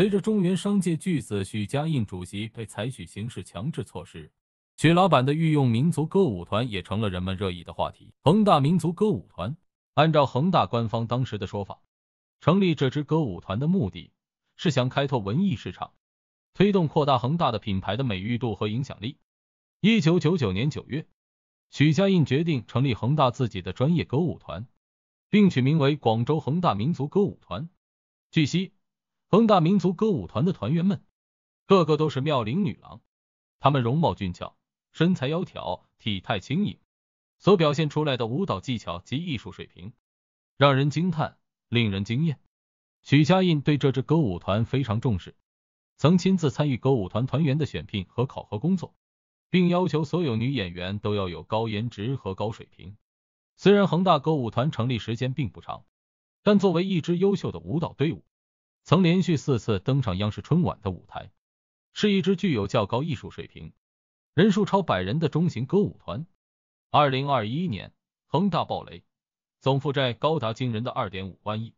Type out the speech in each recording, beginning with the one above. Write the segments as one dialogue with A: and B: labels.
A: 随着中原商界巨子许家印主席被采取刑事强制措施，许老板的御用民族歌舞团也成了人们热议的话题。恒大民族歌舞团，按照恒大官方当时的说法，成立这支歌舞团的目的是想开拓文艺市场，推动扩大恒大的品牌的美誉度和影响力。一九九九年九月，许家印决定成立恒大自己的专业歌舞团，并取名为广州恒大民族歌舞团。据悉。恒大民族歌舞团的团员们个个都是妙龄女郎，她们容貌俊俏，身材窈窕，体态轻盈，所表现出来的舞蹈技巧及艺术水平让人惊叹，令人惊艳。许家印对这支歌舞团非常重视，曾亲自参与歌舞团团员的选聘和考核工作，并要求所有女演员都要有高颜值和高水平。虽然恒大歌舞团成立时间并不长，但作为一支优秀的舞蹈队伍。曾连续四次登上央视春晚的舞台，是一支具有较高艺术水平、人数超百人的中型歌舞团。二零二一年，恒大暴雷，总负债高达惊人的二点五万亿，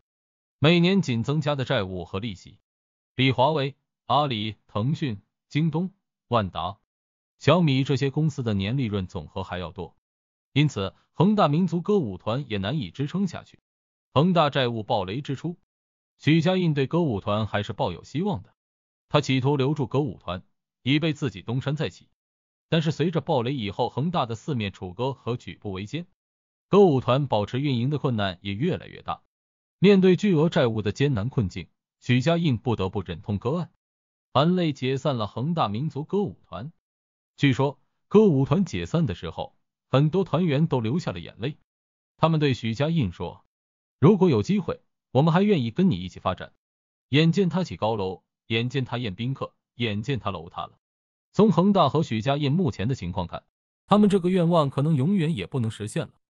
A: 每年仅增加的债务和利息，比华为、阿里、腾讯、京东、万达、小米这些公司的年利润总和还要多，因此恒大民族歌舞团也难以支撑下去。恒大债务暴雷之初。许家印对歌舞团还是抱有希望的，他企图留住歌舞团，以备自己东山再起。但是随着暴雷以后，恒大的四面楚歌和举步维艰，歌舞团保持运营的困难也越来越大。面对巨额债务的艰难困境，许家印不得不忍痛割爱，含泪解散了恒大民族歌舞团。据说，歌舞团解散的时候，很多团员都流下了眼泪。他们对许家印说：“如果有机会。”我们还愿意跟你一起发展。眼见他起高楼，眼见他宴宾客，眼见他楼塌了。从恒大和许家印目前的情况看，他们这个愿望可能永远也不能实现了。